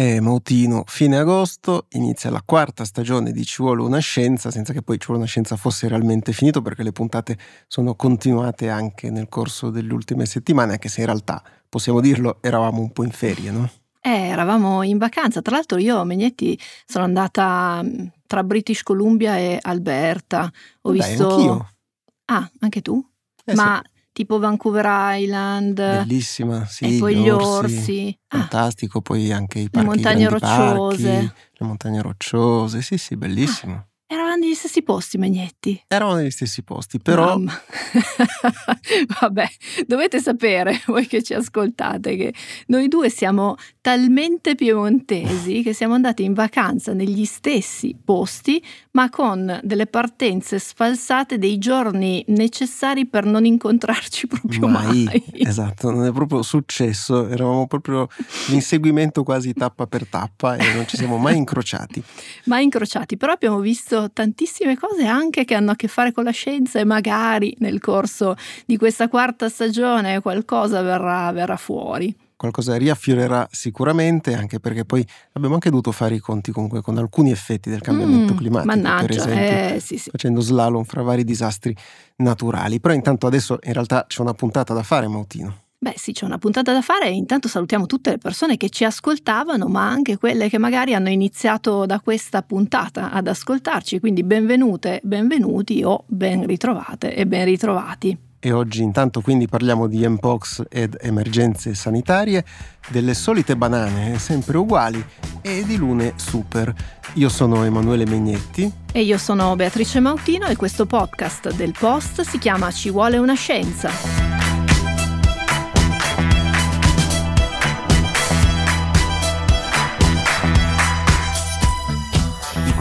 è Mautino. Fine agosto inizia la quarta stagione di Ci vuole una scienza, senza che poi Ci vuole una scienza fosse realmente finito, perché le puntate sono continuate anche nel corso delle ultime settimane, anche se in realtà, possiamo dirlo, eravamo un po' in ferie, no? Eh, eravamo in vacanza. Tra l'altro io a Megnetti sono andata mm, tra British Columbia e Alberta. Ho Dai, visto... Anch'io. Ah, anche tu? Eh, Ma... Sì tipo Vancouver Island. Bellissima, sì. E poi gli orsi. orsi. Ah. Fantastico, poi anche i parchi, le montagne rocciose. Parchi, le montagne rocciose, sì, sì, bellissimo. Ah. Eravamo negli stessi posti, Magnetti. Eravamo negli stessi posti, però... Vabbè, dovete sapere, voi che ci ascoltate, che noi due siamo talmente piemontesi che siamo andati in vacanza negli stessi posti, ma con delle partenze sfalsate dei giorni necessari per non incontrarci proprio mai. mai. Esatto, non è proprio successo, eravamo proprio l'inseguimento quasi tappa per tappa e non ci siamo mai incrociati. mai incrociati, però abbiamo visto tantissime cose anche che hanno a che fare con la scienza e magari nel corso di questa quarta stagione qualcosa verrà, verrà fuori qualcosa riaffiorerà sicuramente, anche perché poi abbiamo anche dovuto fare i conti comunque con alcuni effetti del cambiamento mm, climatico, mannaggia, per esempio, eh, sì, sì. facendo slalom fra vari disastri naturali. Però intanto adesso in realtà c'è una puntata da fare, Mautino. Beh sì, c'è una puntata da fare e intanto salutiamo tutte le persone che ci ascoltavano, ma anche quelle che magari hanno iniziato da questa puntata ad ascoltarci, quindi benvenute, benvenuti o ben ritrovate e ben ritrovati. E oggi intanto quindi parliamo di Mpox ed emergenze sanitarie, delle solite banane sempre uguali e di lune super. Io sono Emanuele Megnetti. E io sono Beatrice Mautino e questo podcast del Post si chiama Ci vuole una scienza.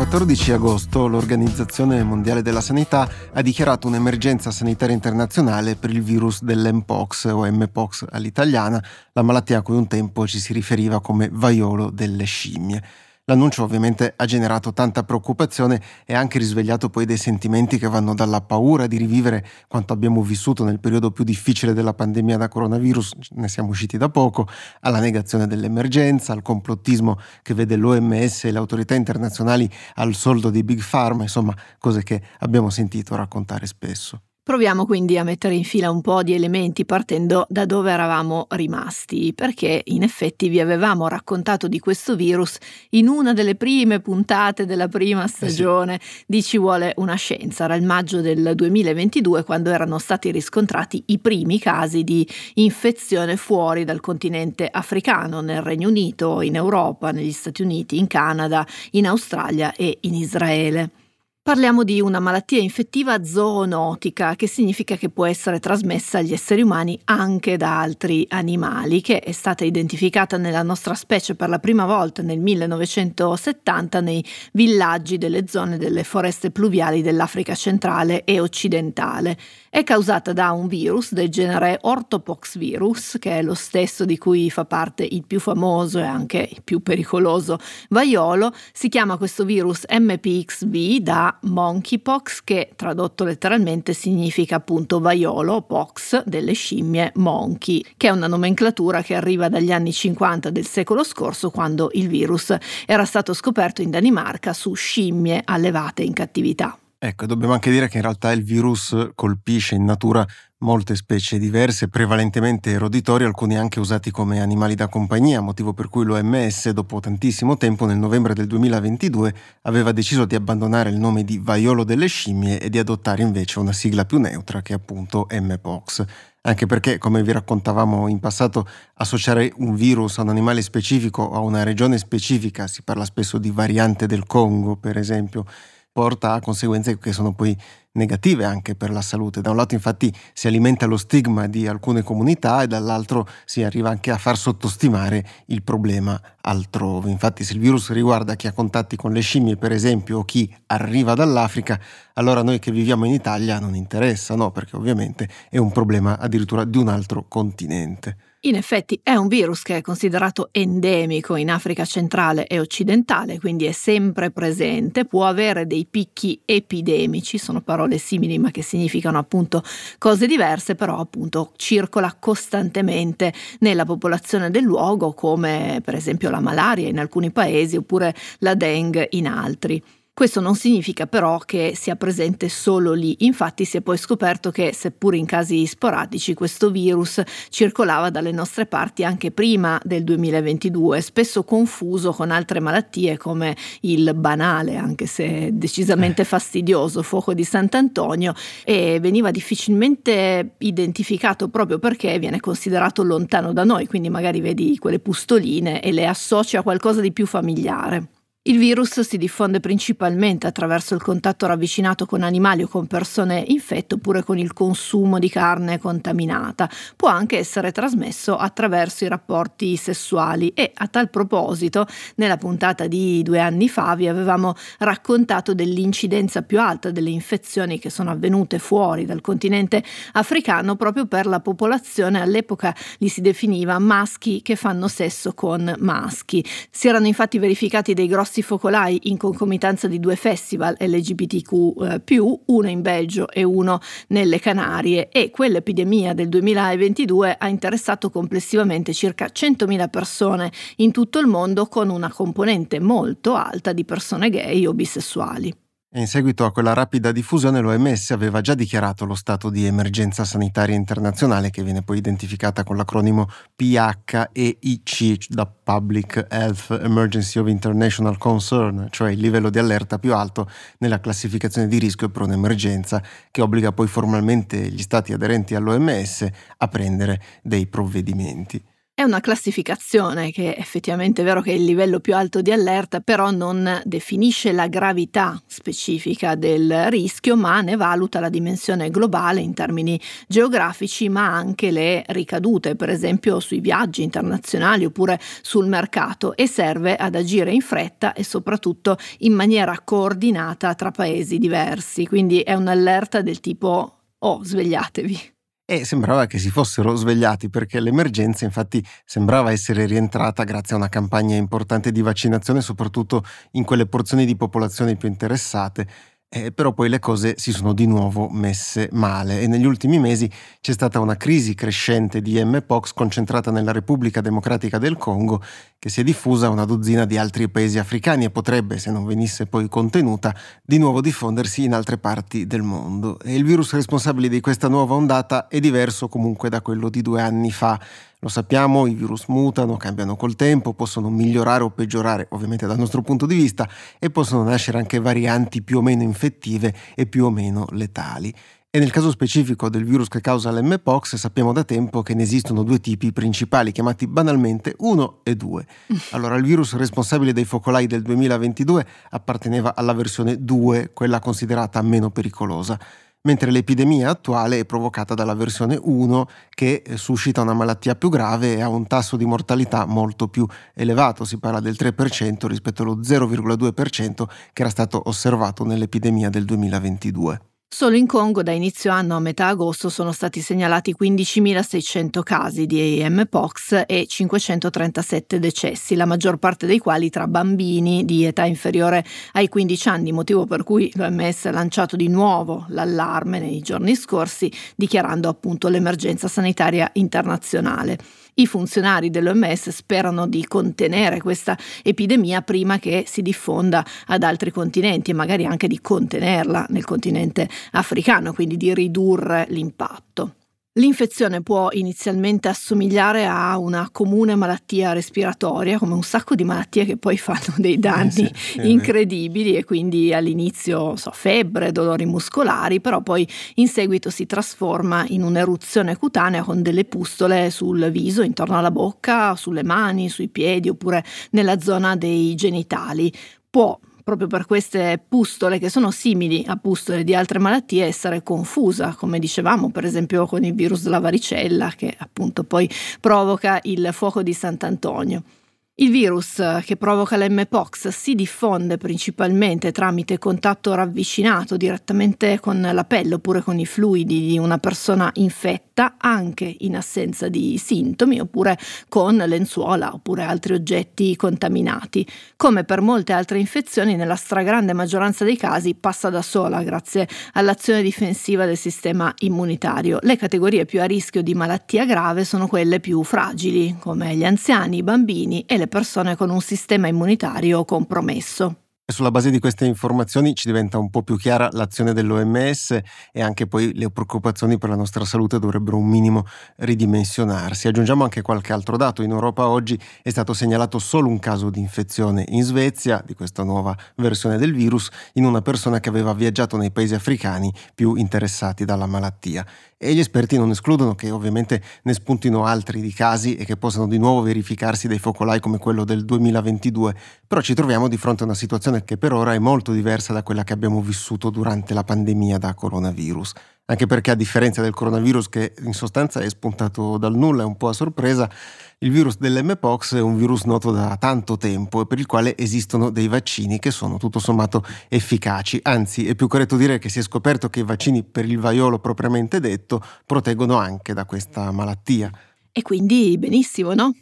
14 agosto l'Organizzazione Mondiale della Sanità ha dichiarato un'emergenza sanitaria internazionale per il virus dell'Mpox o Mpox all'italiana, la malattia a cui un tempo ci si riferiva come vaiolo delle scimmie. L'annuncio ovviamente ha generato tanta preoccupazione e ha anche risvegliato poi dei sentimenti che vanno dalla paura di rivivere quanto abbiamo vissuto nel periodo più difficile della pandemia da coronavirus, ne siamo usciti da poco, alla negazione dell'emergenza, al complottismo che vede l'OMS e le autorità internazionali al soldo di Big Pharma, insomma cose che abbiamo sentito raccontare spesso. Proviamo quindi a mettere in fila un po' di elementi partendo da dove eravamo rimasti, perché in effetti vi avevamo raccontato di questo virus in una delle prime puntate della prima stagione eh sì. di Ci vuole una scienza, era il maggio del 2022 quando erano stati riscontrati i primi casi di infezione fuori dal continente africano, nel Regno Unito, in Europa, negli Stati Uniti, in Canada, in Australia e in Israele. Parliamo di una malattia infettiva zoonotica, che significa che può essere trasmessa agli esseri umani anche da altri animali, che è stata identificata nella nostra specie per la prima volta nel 1970 nei villaggi delle zone delle foreste pluviali dell'Africa centrale e occidentale. È causata da un virus del genere ortopoxvirus, che è lo stesso di cui fa parte il più famoso e anche il più pericoloso vaiolo. Si chiama questo virus MPXV da monkeypox che tradotto letteralmente significa appunto vaiolo pox delle scimmie monkey, che è una nomenclatura che arriva dagli anni 50 del secolo scorso quando il virus era stato scoperto in Danimarca su scimmie allevate in cattività. Ecco, dobbiamo anche dire che in realtà il virus colpisce in natura molte specie diverse, prevalentemente roditori, alcuni anche usati come animali da compagnia, motivo per cui l'OMS, dopo tantissimo tempo, nel novembre del 2022, aveva deciso di abbandonare il nome di vaiolo delle scimmie e di adottare invece una sigla più neutra che è appunto Mpox. Anche perché, come vi raccontavamo in passato, associare un virus a un animale specifico o a una regione specifica, si parla spesso di variante del Congo, per esempio, porta a conseguenze che sono poi negative anche per la salute. Da un lato infatti si alimenta lo stigma di alcune comunità e dall'altro si arriva anche a far sottostimare il problema altrove. Infatti se il virus riguarda chi ha contatti con le scimmie per esempio o chi arriva dall'Africa, allora noi che viviamo in Italia non interessa, no? Perché ovviamente è un problema addirittura di un altro continente. In effetti è un virus che è considerato endemico in Africa centrale e occidentale, quindi è sempre presente, può avere dei picchi epidemici, sono parole simili ma che significano appunto cose diverse, però appunto circola costantemente nella popolazione del luogo come per esempio la malaria in alcuni paesi oppure la dengue in altri. Questo non significa però che sia presente solo lì, infatti si è poi scoperto che seppur in casi sporadici questo virus circolava dalle nostre parti anche prima del 2022, spesso confuso con altre malattie come il banale, anche se decisamente eh. fastidioso, fuoco di Sant'Antonio e veniva difficilmente identificato proprio perché viene considerato lontano da noi, quindi magari vedi quelle pustoline e le associa a qualcosa di più familiare. Il virus si diffonde principalmente attraverso il contatto ravvicinato con animali o con persone infette oppure con il consumo di carne contaminata. Può anche essere trasmesso attraverso i rapporti sessuali e a tal proposito nella puntata di due anni fa vi avevamo raccontato dell'incidenza più alta delle infezioni che sono avvenute fuori dal continente africano proprio per la popolazione all'epoca li si definiva maschi che fanno sesso con maschi. Si erano infatti verificati dei grossi diversi focolai in concomitanza di due festival LGBTQ, eh, uno in Belgio e uno nelle Canarie, e quell'epidemia del 2022 ha interessato complessivamente circa 100.000 persone in tutto il mondo con una componente molto alta di persone gay o bisessuali e in seguito a quella rapida diffusione l'OMS aveva già dichiarato lo stato di emergenza sanitaria internazionale che viene poi identificata con l'acronimo PHEIC da Public Health Emergency of International Concern, cioè il livello di allerta più alto nella classificazione di rischio per un'emergenza che obbliga poi formalmente gli stati aderenti all'OMS a prendere dei provvedimenti. È una classificazione che effettivamente è vero che è il livello più alto di allerta, però non definisce la gravità specifica del rischio, ma ne valuta la dimensione globale in termini geografici, ma anche le ricadute, per esempio sui viaggi internazionali oppure sul mercato e serve ad agire in fretta e soprattutto in maniera coordinata tra paesi diversi. Quindi è un'allerta del tipo oh, svegliatevi e sembrava che si fossero svegliati perché l'emergenza infatti sembrava essere rientrata grazie a una campagna importante di vaccinazione soprattutto in quelle porzioni di popolazione più interessate eh, però poi le cose si sono di nuovo messe male e negli ultimi mesi c'è stata una crisi crescente di Mpox concentrata nella Repubblica Democratica del Congo che si è diffusa a una dozzina di altri paesi africani e potrebbe, se non venisse poi contenuta, di nuovo diffondersi in altre parti del mondo. E il virus responsabile di questa nuova ondata è diverso comunque da quello di due anni fa. Lo sappiamo, i virus mutano, cambiano col tempo, possono migliorare o peggiorare ovviamente dal nostro punto di vista e possono nascere anche varianti più o meno infettive e più o meno letali. E nel caso specifico del virus che causa l'Mpox sappiamo da tempo che ne esistono due tipi principali, chiamati banalmente 1 e 2. Allora il virus responsabile dei focolai del 2022 apparteneva alla versione 2, quella considerata meno pericolosa mentre l'epidemia attuale è provocata dalla versione 1 che suscita una malattia più grave e ha un tasso di mortalità molto più elevato, si parla del 3% rispetto allo 0,2% che era stato osservato nell'epidemia del 2022. Solo in Congo da inizio anno a metà agosto sono stati segnalati 15.600 casi di AMPOX e 537 decessi, la maggior parte dei quali tra bambini di età inferiore ai 15 anni, motivo per cui l'OMS ha lanciato di nuovo l'allarme nei giorni scorsi, dichiarando appunto l'emergenza sanitaria internazionale. I funzionari dell'OMS sperano di contenere questa epidemia prima che si diffonda ad altri continenti e magari anche di contenerla nel continente africano, quindi di ridurre l'impatto. L'infezione può inizialmente assomigliare a una comune malattia respiratoria, come un sacco di malattie che poi fanno dei eh, danni eh sì, incredibili e quindi all'inizio so, febbre, dolori muscolari, però poi in seguito si trasforma in un'eruzione cutanea con delle pustole sul viso, intorno alla bocca, sulle mani, sui piedi oppure nella zona dei genitali. Può proprio per queste pustole che sono simili a pustole di altre malattie essere confusa, come dicevamo per esempio con il virus della varicella che appunto poi provoca il fuoco di Sant'Antonio. Il virus eh, che provoca la Mpox si diffonde principalmente tramite contatto ravvicinato direttamente con la pelle oppure con i fluidi di una persona infetta, anche in assenza di sintomi, oppure con lenzuola oppure altri oggetti contaminati. Come per molte altre infezioni, nella stragrande maggioranza dei casi passa da sola grazie all'azione difensiva del sistema immunitario. Le categorie più a rischio di malattia grave sono quelle più fragili, come gli anziani, i bambini e le persone con un sistema immunitario compromesso. E sulla base di queste informazioni ci diventa un po' più chiara l'azione dell'OMS e anche poi le preoccupazioni per la nostra salute dovrebbero un minimo ridimensionarsi. Aggiungiamo anche qualche altro dato. In Europa oggi è stato segnalato solo un caso di infezione in Svezia di questa nuova versione del virus in una persona che aveva viaggiato nei paesi africani più interessati dalla malattia. E gli esperti non escludono che ovviamente ne spuntino altri di casi e che possano di nuovo verificarsi dei focolai come quello del 2022, però ci troviamo di fronte a una situazione situazione che per ora è molto diversa da quella che abbiamo vissuto durante la pandemia da coronavirus. Anche perché a differenza del coronavirus che in sostanza è spuntato dal nulla, è un po' a sorpresa, il virus dell'Mpox è un virus noto da tanto tempo e per il quale esistono dei vaccini che sono tutto sommato efficaci. Anzi, è più corretto dire che si è scoperto che i vaccini per il vaiolo propriamente detto proteggono anche da questa malattia. E quindi benissimo, no?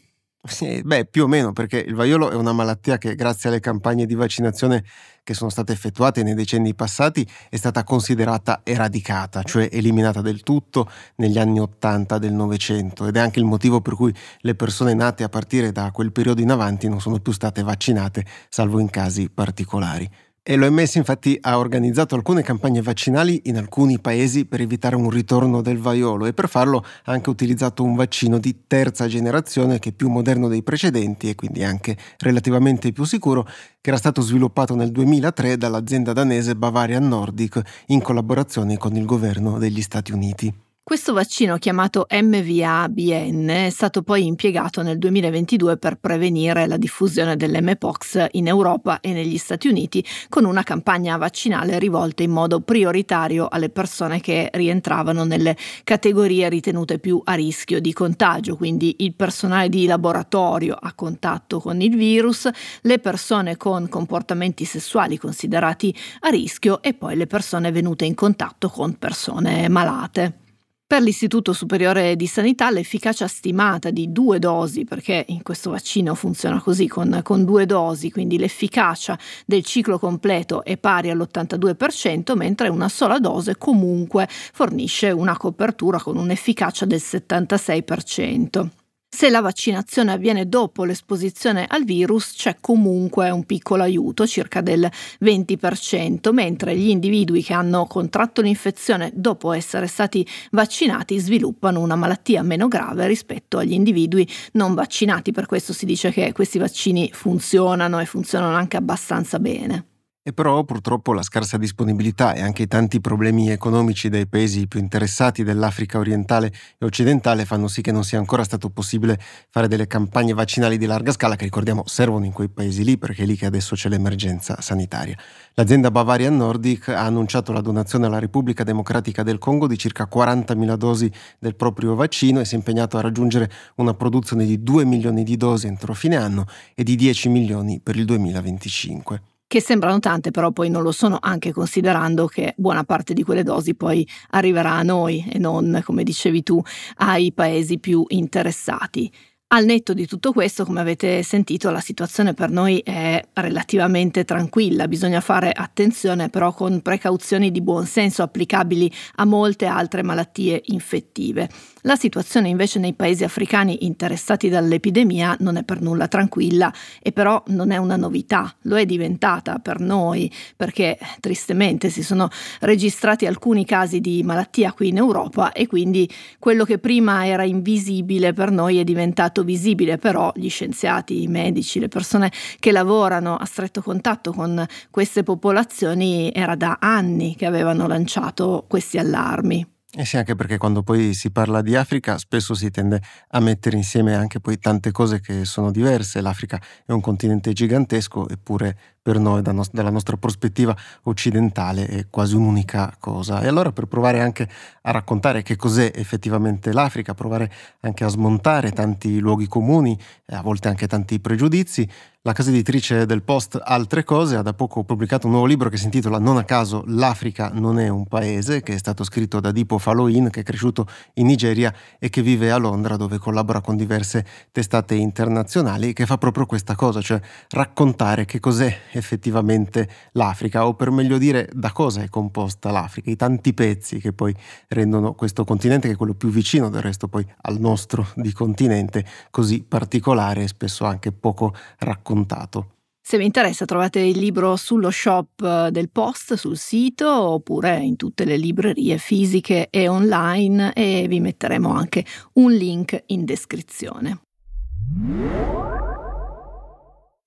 Sì, beh, più o meno, perché il vaiolo è una malattia che grazie alle campagne di vaccinazione che sono state effettuate nei decenni passati è stata considerata eradicata, cioè eliminata del tutto negli anni 80 del Novecento ed è anche il motivo per cui le persone nate a partire da quel periodo in avanti non sono più state vaccinate, salvo in casi particolari e l'OMS infatti ha organizzato alcune campagne vaccinali in alcuni paesi per evitare un ritorno del vaiolo e per farlo ha anche utilizzato un vaccino di terza generazione che è più moderno dei precedenti e quindi anche relativamente più sicuro, che era stato sviluppato nel 2003 dall'azienda danese Bavarian Nordic in collaborazione con il governo degli Stati Uniti. Questo vaccino chiamato MVA-BN è stato poi impiegato nel 2022 per prevenire la diffusione dell'Mpox in Europa e negli Stati Uniti con una campagna vaccinale rivolta in modo prioritario alle persone che rientravano nelle categorie ritenute più a rischio di contagio, quindi il personale di laboratorio a contatto con il virus, le persone con comportamenti sessuali considerati a rischio e poi le persone venute in contatto con persone malate. Per l'Istituto Superiore di Sanità l'efficacia stimata di due dosi, perché in questo vaccino funziona così, con, con due dosi, quindi l'efficacia del ciclo completo è pari all'82%, mentre una sola dose comunque fornisce una copertura con un'efficacia del 76%. Se la vaccinazione avviene dopo l'esposizione al virus c'è comunque un piccolo aiuto, circa del 20%, mentre gli individui che hanno contratto l'infezione dopo essere stati vaccinati sviluppano una malattia meno grave rispetto agli individui non vaccinati. Per questo si dice che questi vaccini funzionano e funzionano anche abbastanza bene. E però purtroppo la scarsa disponibilità e anche i tanti problemi economici dei paesi più interessati dell'Africa orientale e occidentale fanno sì che non sia ancora stato possibile fare delle campagne vaccinali di larga scala che ricordiamo servono in quei paesi lì perché è lì che adesso c'è l'emergenza sanitaria. L'azienda Bavarian Nordic ha annunciato la donazione alla Repubblica Democratica del Congo di circa 40.000 dosi del proprio vaccino e si è impegnato a raggiungere una produzione di 2 milioni di dosi entro fine anno e di 10 milioni per il 2025 che sembrano tante però poi non lo sono anche considerando che buona parte di quelle dosi poi arriverà a noi e non, come dicevi tu, ai paesi più interessati. Al netto di tutto questo, come avete sentito, la situazione per noi è relativamente tranquilla, bisogna fare attenzione però con precauzioni di buon senso applicabili a molte altre malattie infettive. La situazione invece nei paesi africani interessati dall'epidemia non è per nulla tranquilla e però non è una novità, lo è diventata per noi perché tristemente si sono registrati alcuni casi di malattia qui in Europa e quindi quello che prima era invisibile per noi è diventato visibile, però gli scienziati, i medici, le persone che lavorano a stretto contatto con queste popolazioni era da anni che avevano lanciato questi allarmi. E eh sì, anche perché quando poi si parla di Africa spesso si tende a mettere insieme anche poi tante cose che sono diverse. L'Africa è un continente gigantesco, eppure per noi da nos- dalla nostra prospettiva occidentale è quasi un'unica cosa. E allora per provare anche a raccontare che cos'è effettivamente l'Africa, provare anche a smontare tanti luoghi comuni, e a volte anche tanti pregiudizi, la casa editrice del Post Altre Cose ha da poco pubblicato un nuovo libro che si intitola Non a caso l'Africa non è un paese, che è stato scritto da Dipo Faloin, che è cresciuto in Nigeria e che vive a Londra, dove collabora con diverse testate internazionali, che fa proprio questa cosa, cioè raccontare che cos'è effettivamente l'Africa, o per meglio dire da cosa è composta l'Africa, i tanti pezzi che poi rendono questo continente, che è quello più vicino del resto poi al nostro di continente, così particolare e spesso anche poco raccontato. Se vi interessa trovate il libro sullo shop eh, del Post, sul sito, oppure in tutte le librerie fisiche e online e vi metteremo anche un link in descrizione.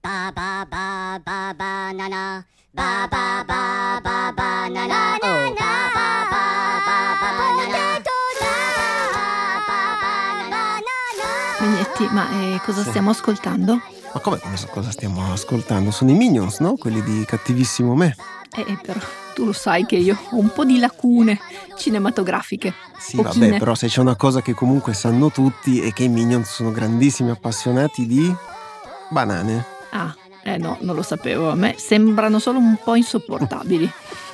Ba ba ba ba ba na na. Ba ba ba ba ba na na. na Ba ba ba ba ba na na. Magnetti, ma eh, cosa sì. stiamo ascoltando? Ma come cosa stiamo ascoltando? Sono i Minions, no? Quelli di Cattivissimo Me. Eh, però tu lo sai che io ho un po' di lacune cinematografiche. Sì, pochine. vabbè, però se c'è una cosa che comunque sanno tutti è che i Minions sono grandissimi appassionati di banane. Ah, eh no, non lo sapevo. A me sembrano solo un po' insopportabili.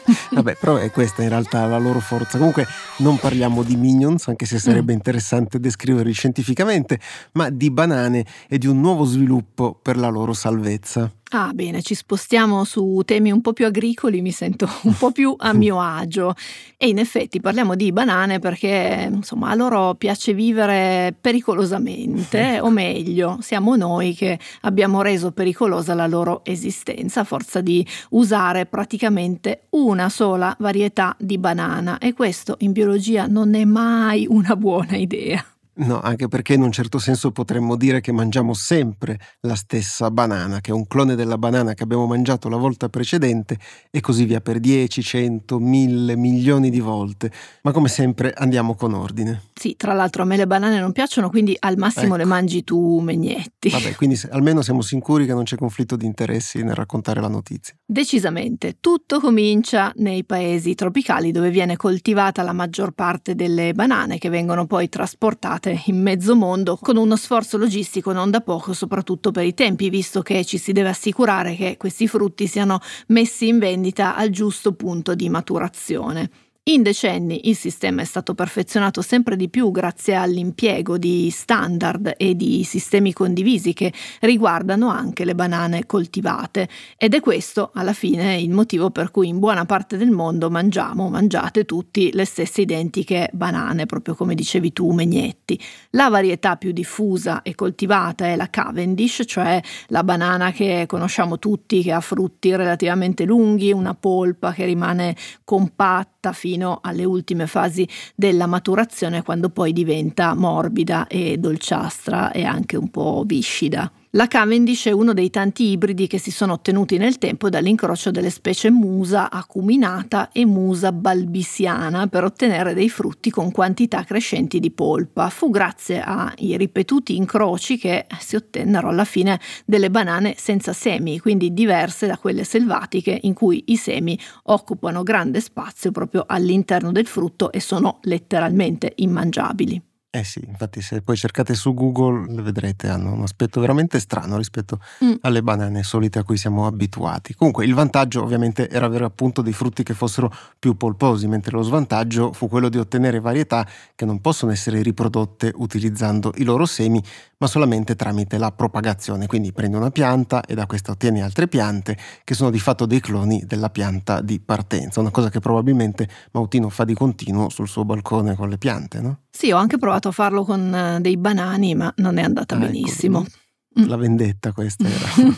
Vabbè, però è questa in realtà la loro forza. Comunque non parliamo di minions, anche se sarebbe mm. interessante descriverli scientificamente, ma di banane e di un nuovo sviluppo per la loro salvezza. Ah, bene, ci spostiamo su temi un po' più agricoli, mi sento un po' più a mio agio. E in effetti parliamo di banane perché, insomma, a loro piace vivere pericolosamente, ecco. o meglio, siamo noi che abbiamo reso pericolosa la loro esistenza a forza di usare praticamente una sola varietà di banana e questo in biologia non è mai una buona idea. No, anche perché in un certo senso potremmo dire che mangiamo sempre la stessa banana, che è un clone della banana che abbiamo mangiato la volta precedente e così via per 10, 100, 1000, milioni di volte. Ma come sempre andiamo con ordine. Sì, tra l'altro a me le banane non piacciono, quindi al massimo ecco. le mangi tu, Megnetti. Vabbè, quindi almeno siamo sicuri che non c'è conflitto di interessi nel raccontare la notizia. Decisamente, tutto comincia nei paesi tropicali dove viene coltivata la maggior parte delle banane che vengono poi trasportate dislocate in mezzo mondo con uno sforzo logistico non da poco, soprattutto per i tempi, visto che ci si deve assicurare che questi frutti siano messi in vendita al giusto punto di maturazione. In decenni il sistema è stato perfezionato sempre di più grazie all'impiego di standard e di sistemi condivisi che riguardano anche le banane coltivate ed è questo alla fine il motivo per cui in buona parte del mondo mangiamo, mangiate tutti le stesse identiche banane, proprio come dicevi tu Megnetti. La varietà più diffusa e coltivata è la Cavendish, cioè la banana che conosciamo tutti che ha frutti relativamente lunghi, una polpa che rimane compatta fino fino alle ultime fasi della maturazione quando poi diventa morbida e dolciastra e anche un po' viscida. La Cavendish è uno dei tanti ibridi che si sono ottenuti nel tempo dall'incrocio delle specie Musa acuminata e Musa balbisiana per ottenere dei frutti con quantità crescenti di polpa. Fu grazie ai ripetuti incroci che si ottennero alla fine delle banane senza semi, quindi diverse da quelle selvatiche in cui i semi occupano grande spazio proprio all'interno del frutto e sono letteralmente immangiabili. Eh sì, infatti se poi cercate su Google le vedrete, hanno un aspetto veramente strano rispetto mm. alle banane solite a cui siamo abituati. Comunque il vantaggio ovviamente era avere appunto dei frutti che fossero più polposi, mentre lo svantaggio fu quello di ottenere varietà che non possono essere riprodotte utilizzando i loro semi, ma solamente tramite la propagazione. Quindi prendi una pianta e da questa ottieni altre piante che sono di fatto dei cloni della pianta di partenza, una cosa che probabilmente Mautino fa di continuo sul suo balcone con le piante, no? Sì, ho anche provato provato a farlo con eh, dei banani, ma non è andata ah, benissimo. Ecco. La vendetta questa era.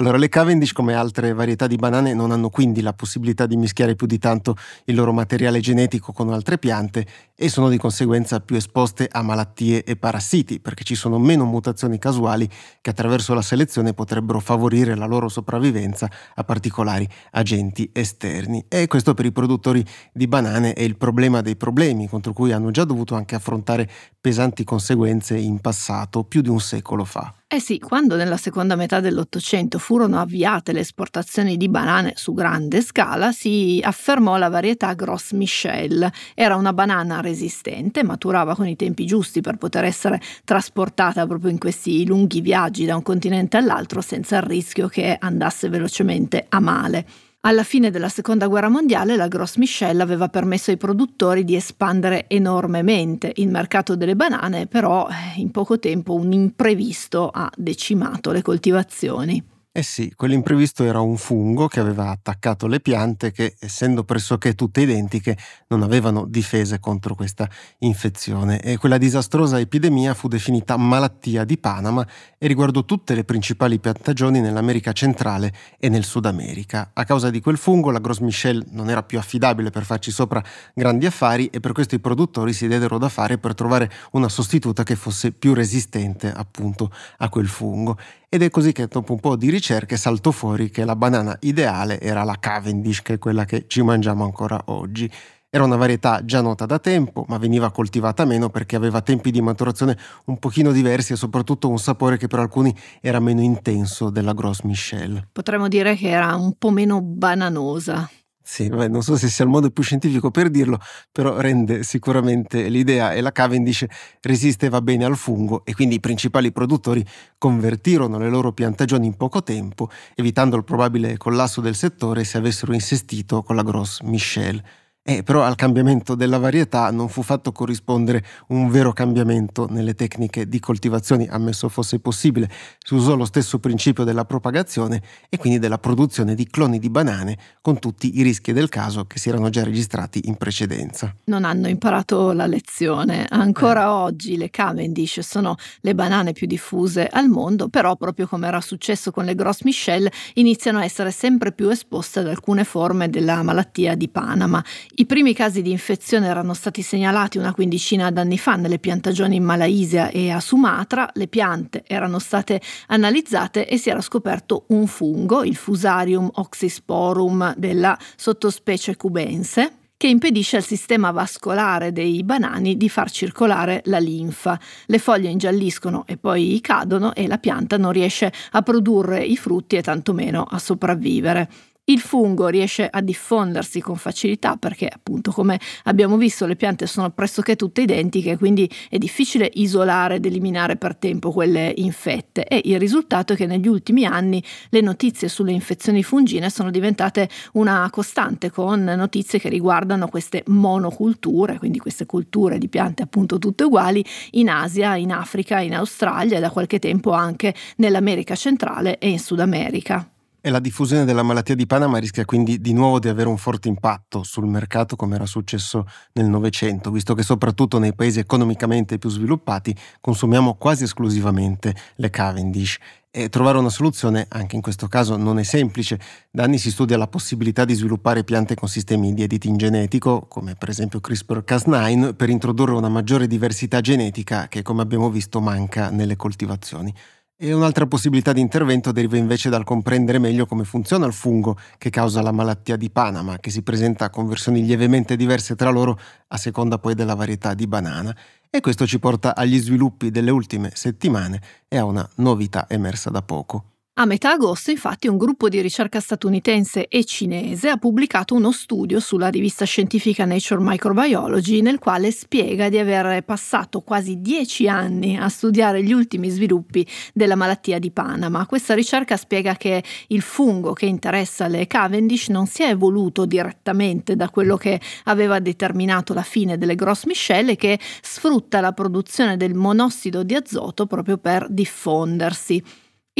Allora, le Cavendish, come altre varietà di banane, non hanno quindi la possibilità di mischiare più di tanto il loro materiale genetico con altre piante e sono di conseguenza più esposte a malattie e parassiti, perché ci sono meno mutazioni casuali che attraverso la selezione potrebbero favorire la loro sopravvivenza a particolari agenti esterni. E questo per i produttori di banane è il problema dei problemi, contro cui hanno già dovuto anche affrontare pesanti conseguenze in passato, più di un secolo fa. Eh sì, quando nella seconda metà dell'Ottocento furono avviate le esportazioni di banane su grande scala, si affermò la varietà Gros Michel. Era una banana resistente, maturava con i tempi giusti per poter essere trasportata proprio in questi lunghi viaggi da un continente all'altro senza il rischio che andasse velocemente a male. Alla fine della seconda guerra mondiale la Gross Michelle aveva permesso ai produttori di espandere enormemente il mercato delle banane, però eh, in poco tempo un imprevisto ha decimato le coltivazioni. Eh sì, quell'imprevisto era un fungo che aveva attaccato le piante che, essendo pressoché tutte identiche, non avevano difese contro questa infezione e quella disastrosa epidemia fu definita malattia di Panama e riguardò tutte le principali piantagioni nell'America centrale e nel Sud America. A causa di quel fungo la Gros Michel non era più affidabile per farci sopra grandi affari e per questo i produttori si diedero da fare per trovare una sostituta che fosse più resistente appunto a quel fungo ed è così che dopo un po' di ricerche saltò fuori che la banana ideale era la Cavendish, che è quella che ci mangiamo ancora oggi. Era una varietà già nota da tempo, ma veniva coltivata meno perché aveva tempi di maturazione un pochino diversi e soprattutto un sapore che per alcuni era meno intenso della Gros Michel. Potremmo dire che era un po' meno bananosa sì, non so se sia il modo più scientifico per dirlo, però rende sicuramente l'idea e la Cavendish resisteva bene al fungo e quindi i principali produttori convertirono le loro piantagioni in poco tempo, evitando il probabile collasso del settore se avessero insistito con la Grosse Michel. Eh, però al cambiamento della varietà non fu fatto corrispondere un vero cambiamento nelle tecniche di coltivazione, ammesso fosse possibile. Si usò lo stesso principio della propagazione e quindi della produzione di cloni di banane con tutti i rischi del caso che si erano già registrati in precedenza. Non hanno imparato la lezione. Ancora eh. oggi le Cavendish sono le banane più diffuse al mondo, però proprio come era successo con le Gross Michelle, iniziano a essere sempre più esposte ad alcune forme della malattia di Panama i primi casi di infezione erano stati segnalati una quindicina d'anni fa nelle piantagioni in Malaysia e a Sumatra, le piante erano state analizzate e si era scoperto un fungo, il Fusarium oxysporum della sottospecie cubense, che impedisce al sistema vascolare dei banani di far circolare la linfa. Le foglie ingialliscono e poi cadono e la pianta non riesce a produrre i frutti e tantomeno a sopravvivere. Il fungo riesce a diffondersi con facilità perché appunto come abbiamo visto le piante sono pressoché tutte identiche, quindi è difficile isolare ed eliminare per tempo quelle infette e il risultato è che negli ultimi anni le notizie sulle infezioni fungine sono diventate una costante con notizie che riguardano queste monoculture, quindi queste culture di piante appunto tutte uguali in Asia, in Africa, in Australia e da qualche tempo anche nell'America centrale e in Sud America. E la diffusione della malattia di Panama rischia quindi di nuovo di avere un forte impatto sul mercato come era successo nel Novecento, visto che soprattutto nei paesi economicamente più sviluppati consumiamo quasi esclusivamente le Cavendish e trovare una soluzione anche in questo caso non è semplice. Da anni si studia la possibilità di sviluppare piante con sistemi di editing genetico, come per esempio CRISPR-Cas9, per introdurre una maggiore diversità genetica che come abbiamo visto manca nelle coltivazioni. E un'altra possibilità di intervento deriva invece dal comprendere meglio come funziona il fungo che causa la malattia di Panama, che si presenta a conversioni lievemente diverse tra loro a seconda poi della varietà di banana. E questo ci porta agli sviluppi delle ultime settimane e a una novità emersa da poco. A metà agosto, infatti, un gruppo di ricerca statunitense e cinese ha pubblicato uno studio sulla rivista scientifica Nature Microbiology nel quale spiega di aver passato quasi dieci anni a studiare gli ultimi sviluppi della malattia di Panama. Questa ricerca spiega che il fungo che interessa le Cavendish non si è evoluto direttamente da quello che aveva determinato la fine delle grosse miscele che sfrutta la produzione del monossido di azoto proprio per diffondersi.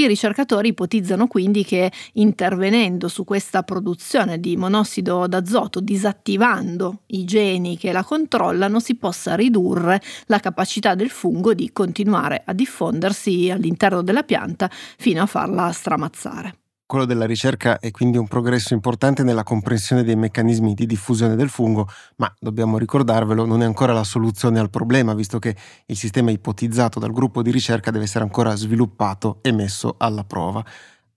I ricercatori ipotizzano quindi che intervenendo su questa produzione di monossido d'azoto, disattivando i geni che la controllano, si possa ridurre la capacità del fungo di continuare a diffondersi all'interno della pianta fino a farla stramazzare quello della ricerca è quindi un progresso importante nella comprensione dei meccanismi di diffusione del fungo, ma dobbiamo ricordarvelo, non è ancora la soluzione al problema, visto che il sistema ipotizzato dal gruppo di ricerca deve essere ancora sviluppato e messo alla prova.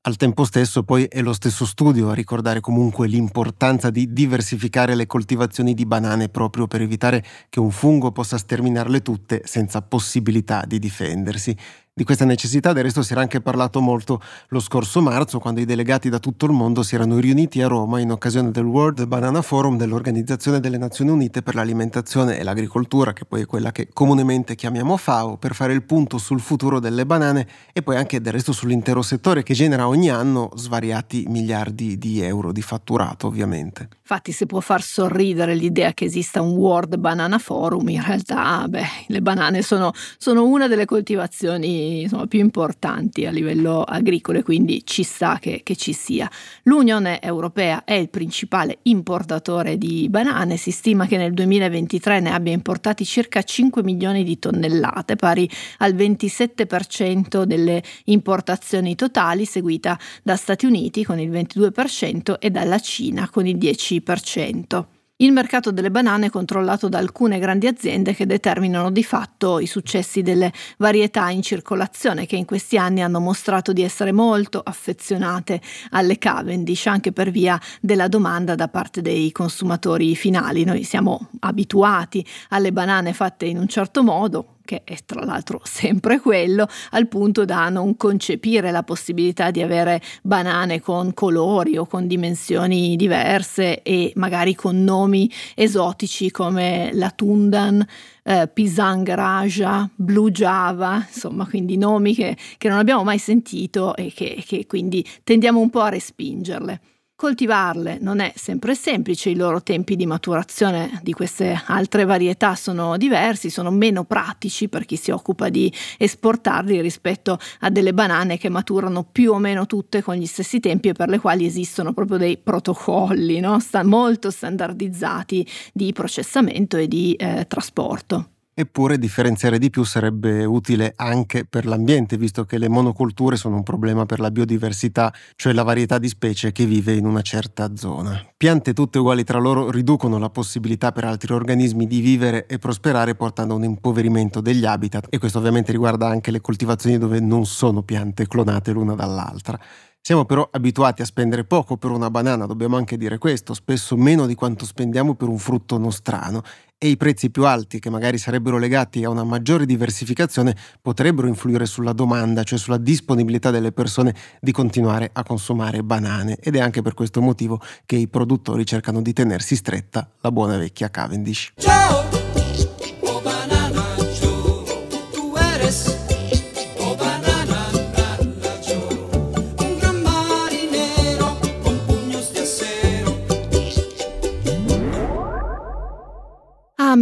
Al tempo stesso poi è lo stesso studio a ricordare comunque l'importanza di diversificare le coltivazioni di banane proprio per evitare che un fungo possa sterminarle tutte senza possibilità di difendersi. Di questa necessità del resto si era anche parlato molto lo scorso marzo, quando i delegati da tutto il mondo si erano riuniti a Roma in occasione del World Banana Forum dell'Organizzazione delle Nazioni Unite per l'alimentazione e l'agricoltura, che poi è quella che comunemente chiamiamo FAO, per fare il punto sul futuro delle banane e poi anche del resto sull'intero settore che genera ogni anno svariati miliardi di euro di fatturato, ovviamente. Infatti, se può far sorridere l'idea che esista un World Banana Forum, in realtà, beh, le banane sono, sono una delle coltivazioni insomma, più importanti a livello agricolo e quindi ci sta che, che ci sia. L'Unione Europea è il principale importatore di banane, si stima che nel 2023 ne abbia importati circa 5 milioni di tonnellate, pari al 27% delle importazioni totali, seguita da Stati Uniti con il 22% e dalla Cina con il 10%. Il mercato delle banane è controllato da alcune grandi aziende che determinano di fatto i successi delle varietà in circolazione che in questi anni hanno mostrato di essere molto affezionate alle Cavendish anche per via della domanda da parte dei consumatori finali. Noi siamo abituati alle banane fatte in un certo modo, che è tra l'altro sempre quello, al punto da non concepire la possibilità di avere banane con colori o con dimensioni diverse e magari con nomi esotici come la Tundan, eh, Pisangraja, Blue Java, insomma, quindi nomi che, che non abbiamo mai sentito e che, che quindi tendiamo un po' a respingerle coltivarle non è sempre semplice, i loro tempi di maturazione di queste altre varietà sono diversi, sono meno pratici per chi si occupa di esportarli rispetto a delle banane che maturano più o meno tutte con gli stessi tempi e per le quali esistono proprio dei protocolli no? Sta- molto standardizzati di processamento e di eh, trasporto. Eppure differenziare di più sarebbe utile anche per l'ambiente, visto che le monoculture sono un problema per la biodiversità, cioè la varietà di specie che vive in una certa zona. Piante tutte uguali tra loro riducono la possibilità per altri organismi di vivere e prosperare portando a un impoverimento degli habitat e questo ovviamente riguarda anche le coltivazioni dove non sono piante clonate l'una dall'altra. Siamo però abituati a spendere poco per una banana, dobbiamo anche dire questo, spesso meno di quanto spendiamo per un frutto nostrano e i prezzi più alti, che magari sarebbero legati a una maggiore diversificazione, potrebbero influire sulla domanda, cioè sulla disponibilità delle persone di continuare a consumare banane ed è anche per questo motivo che i produttori cercano di tenersi stretta la buona vecchia Cavendish. Ciao!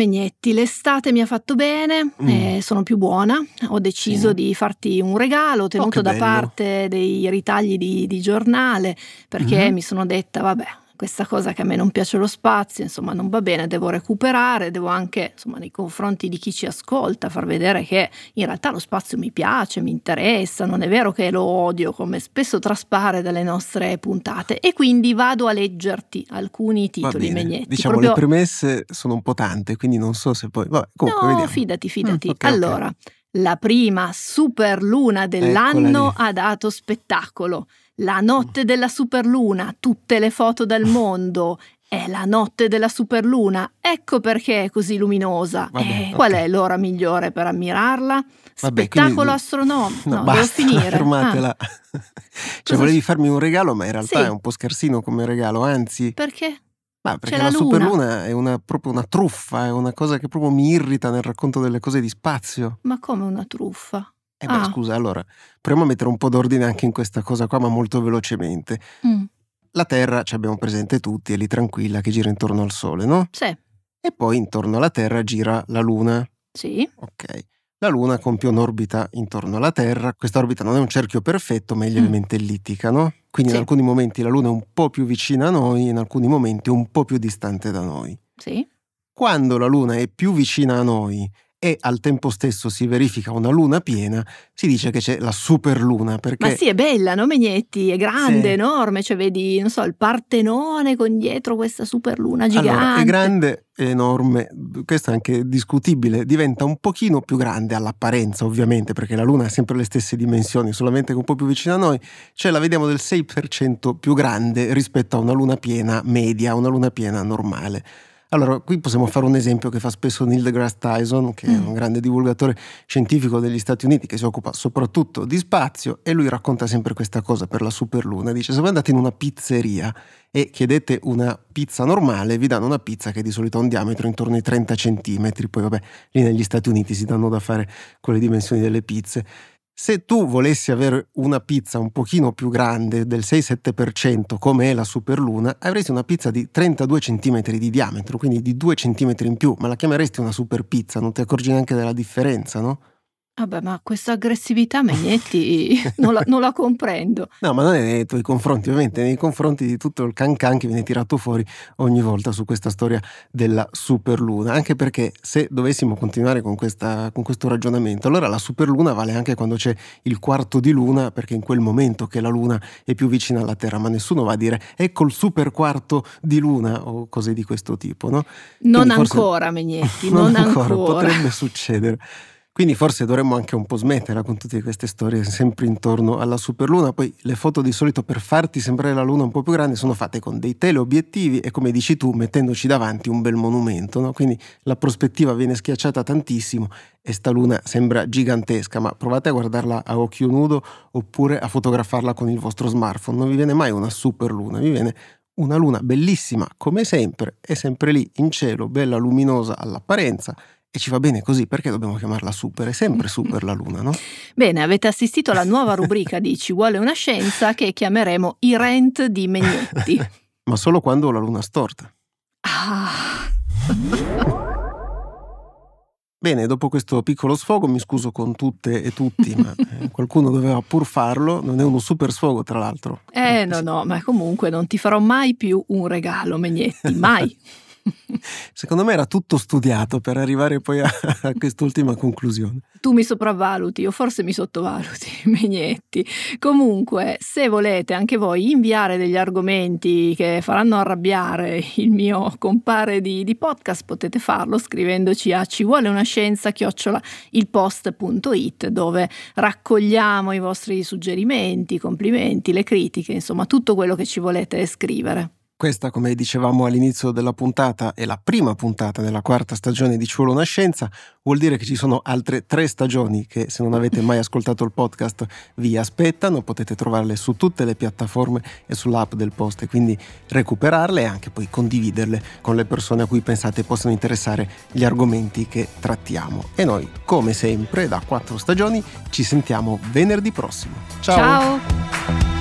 me l'estate mi ha fatto bene, mm. eh, sono più buona, ho deciso sì. di farti un regalo, ho tenuto oh, da bello. parte dei ritagli di, di giornale perché mm. mi sono detta vabbè questa cosa che a me non piace lo spazio, insomma non va bene, devo recuperare, devo anche insomma nei confronti di chi ci ascolta far vedere che in realtà lo spazio mi piace, mi interessa, non è vero che lo odio come spesso traspare dalle nostre puntate e quindi vado a leggerti alcuni titoli bene, Diciamo proprio... le premesse sono un po' tante, quindi non so se poi... Vabbè, comunque, no, vediamo. fidati, fidati. Mm, okay, allora, okay. la prima super luna dell'anno ha dato spettacolo la notte della superluna, tutte le foto del ah. mondo. È la notte della superluna, ecco perché è così luminosa. Vabbè, eh, okay. Qual è l'ora migliore per ammirarla? Vabbè, Spettacolo quindi... astronomico. No, no basta, devo finire. Fermatela. Ah. cioè, volevi farmi un regalo, ma in realtà sì. è un po' scarsino come regalo, anzi. Perché? Ma perché la, la superluna è una, proprio una truffa, è una cosa che proprio mi irrita nel racconto delle cose di spazio. Ma come una truffa? Eh beh, ah. scusa, allora proviamo a mettere un po' d'ordine anche in questa cosa qua, ma molto velocemente. Mm. La Terra ci abbiamo presente tutti, è lì tranquilla che gira intorno al Sole, no? Sì. E poi intorno alla Terra gira la Luna. Sì. Ok. La Luna compie un'orbita intorno alla Terra. Questa orbita non è un cerchio perfetto, ma è lievemente mm. ellittica, no? Quindi sì. in alcuni momenti la Luna è un po' più vicina a noi, in alcuni momenti un po' più distante da noi. Sì. Quando la Luna è più vicina a noi e al tempo stesso si verifica una luna piena, si dice che c'è la superluna. Perché... Ma sì, è bella, no Megnetti? È grande, sì. enorme, cioè vedi, non so, il Partenone con dietro questa superluna gigante. Allora, è grande, è enorme, questo è anche discutibile, diventa un pochino più grande all'apparenza ovviamente, perché la luna ha sempre le stesse dimensioni, solamente che un po' più vicina a noi, cioè la vediamo del 6% più grande rispetto a una luna piena media, una luna piena normale. Allora, qui possiamo fare un esempio che fa spesso Neil deGrasse Tyson, che è mm. un grande divulgatore scientifico degli Stati Uniti che si occupa soprattutto di spazio e lui racconta sempre questa cosa per la superluna. Dice, se voi andate in una pizzeria e chiedete una pizza normale, vi danno una pizza che di solito ha un diametro intorno ai 30 centimetri, poi vabbè, lì negli Stati Uniti si danno da fare con le dimensioni delle pizze. Se tu volessi avere una pizza un pochino più grande del 6-7% come è la Superluna, avresti una pizza di 32 cm di diametro, quindi di 2 cm in più, ma la chiameresti una super pizza, non ti accorgi neanche della differenza, no? Vabbè, ma questa aggressività Magnetti non, la, non, la, comprendo. No, ma non è nei tuoi confronti, ovviamente, nei confronti di tutto il cancan che viene tirato fuori ogni volta su questa storia della superluna. Anche perché se dovessimo continuare con, questa, con questo ragionamento, allora la superluna vale anche quando c'è il quarto di luna, perché in quel momento che la luna è più vicina alla Terra, ma nessuno va a dire ecco il super quarto di luna o cose di questo tipo, no? Non Quindi ancora, forse... Magnetti, non, non ancora. ancora. Potrebbe succedere. Quindi forse dovremmo anche un po' smetterla con tutte queste storie sempre intorno alla superluna. Poi le foto di solito per farti sembrare la luna un po' più grande sono fatte con dei teleobiettivi e come dici tu mettendoci davanti un bel monumento. No? Quindi la prospettiva viene schiacciata tantissimo e sta luna sembra gigantesca, ma provate a guardarla a occhio nudo oppure a fotografarla con il vostro smartphone. Non vi viene mai una superluna, vi viene una luna bellissima come sempre, è sempre lì in cielo, bella luminosa all'apparenza e ci va bene così, perché dobbiamo mm. chiamarla super? È sempre mm. super la Luna, no? Bene, avete assistito alla nuova rubrica di Ci vuole una scienza che chiameremo I rent di Megnetti. Ma solo quando la Luna storta. Ah. Bene, dopo questo piccolo sfogo mi scuso con tutte e tutti, ma eh, qualcuno doveva pur farlo, non è uno super sfogo tra l'altro. Eh no, no, ma comunque non ti farò mai più un regalo, Megnetti, mai. Secondo me era tutto studiato per arrivare poi a, a quest'ultima conclusione. Tu mi sopravvaluti, o forse mi sottovaluti, Megnetti. Comunque, se volete anche voi inviare degli argomenti che faranno arrabbiare il mio compare di, di podcast, potete farlo scrivendoci a ci vuole una scienza chiocciola ilpost.it dove raccogliamo i vostri suggerimenti, complimenti, le critiche, insomma tutto quello che ci volete scrivere. Questa, come dicevamo all'inizio della puntata, è la prima puntata della quarta stagione di Ci vuole una scienza, vuol dire che ci sono altre tre stagioni che se non avete mai ascoltato il podcast vi aspettano, potete trovarle su tutte le piattaforme e sull'app del post e quindi recuperarle e anche poi condividerle con le persone a cui pensate possano interessare gli argomenti che trattiamo. E noi, come sempre, da quattro stagioni ci sentiamo venerdì prossimo. Ciao! Ciao.